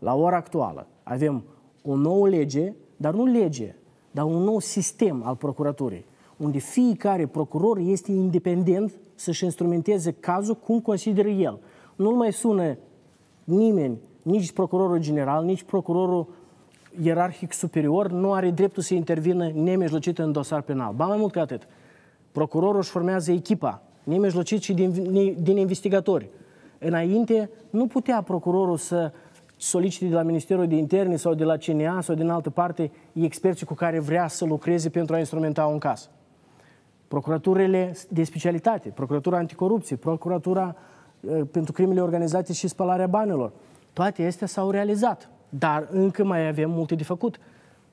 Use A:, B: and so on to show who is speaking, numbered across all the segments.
A: la ora actuală, avem o nouă lege, dar nu lege, dar un nou sistem al procuraturii, unde fiecare procuror este independent să-și instrumenteze cazul cum consideră el. Nu-l mai sună nimeni, nici procurorul general, nici procurorul ierarhic superior, nu are dreptul să intervină nemijlocit în dosar penal. Ba mai mult ca atât, procurorul își formează echipa, nemijlocit și din, din investigatori. Înainte, nu putea procurorul să uh, solicite de la Ministerul de Interne sau de la CNA sau din altă parte experții cu care vrea să lucreze pentru a instrumenta un caz. Procuraturile de specialitate, Procuratura Anticorupție, Procuratura pentru Crimele Organizate și Spălarea Banilor, toate acestea s-au realizat, dar încă mai avem multe de făcut.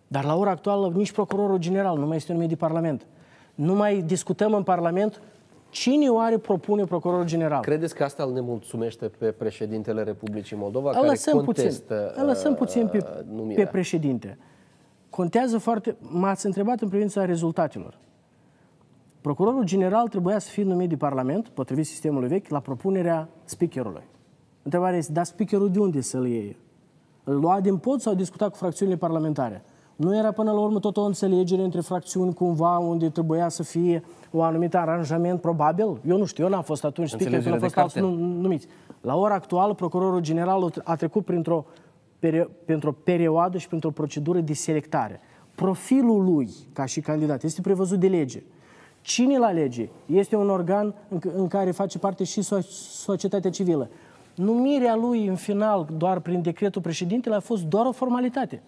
A: Dar la ora actuală nici procurorul general nu mai este numit de Parlament. Nu mai discutăm în Parlament Cine oare propune procurorul general? Credeți că asta îl nemulțumește pe președintele Republicii Moldova, îl lăsăm, contestă puțin, Îl lăsăm uh, puțin pe, pe președinte. Contează foarte... M-ați întrebat în privința rezultatelor. Procurorul general trebuia să fie numit de Parlament, potrivit sistemului vechi, la propunerea speakerului. Întrebarea este, dar speakerul de unde să-l iei? Îl lua din pod sau discuta cu fracțiunile parlamentare? Nu era până la urmă tot o înțelegere între fracțiuni cumva unde trebuia să fie un anumit aranjament probabil? Eu nu știu, eu n-am fost atunci speaker, când am fost alți numiți. La ora actuală, procurorul general a trecut printr-o perio- perioadă și printr-o procedură de selectare. Profilul lui ca și candidat este prevăzut de lege. Cine la lege? Este un organ în, în care face parte și so- societatea civilă. Numirea lui în final, doar prin decretul președintele, a fost doar o formalitate.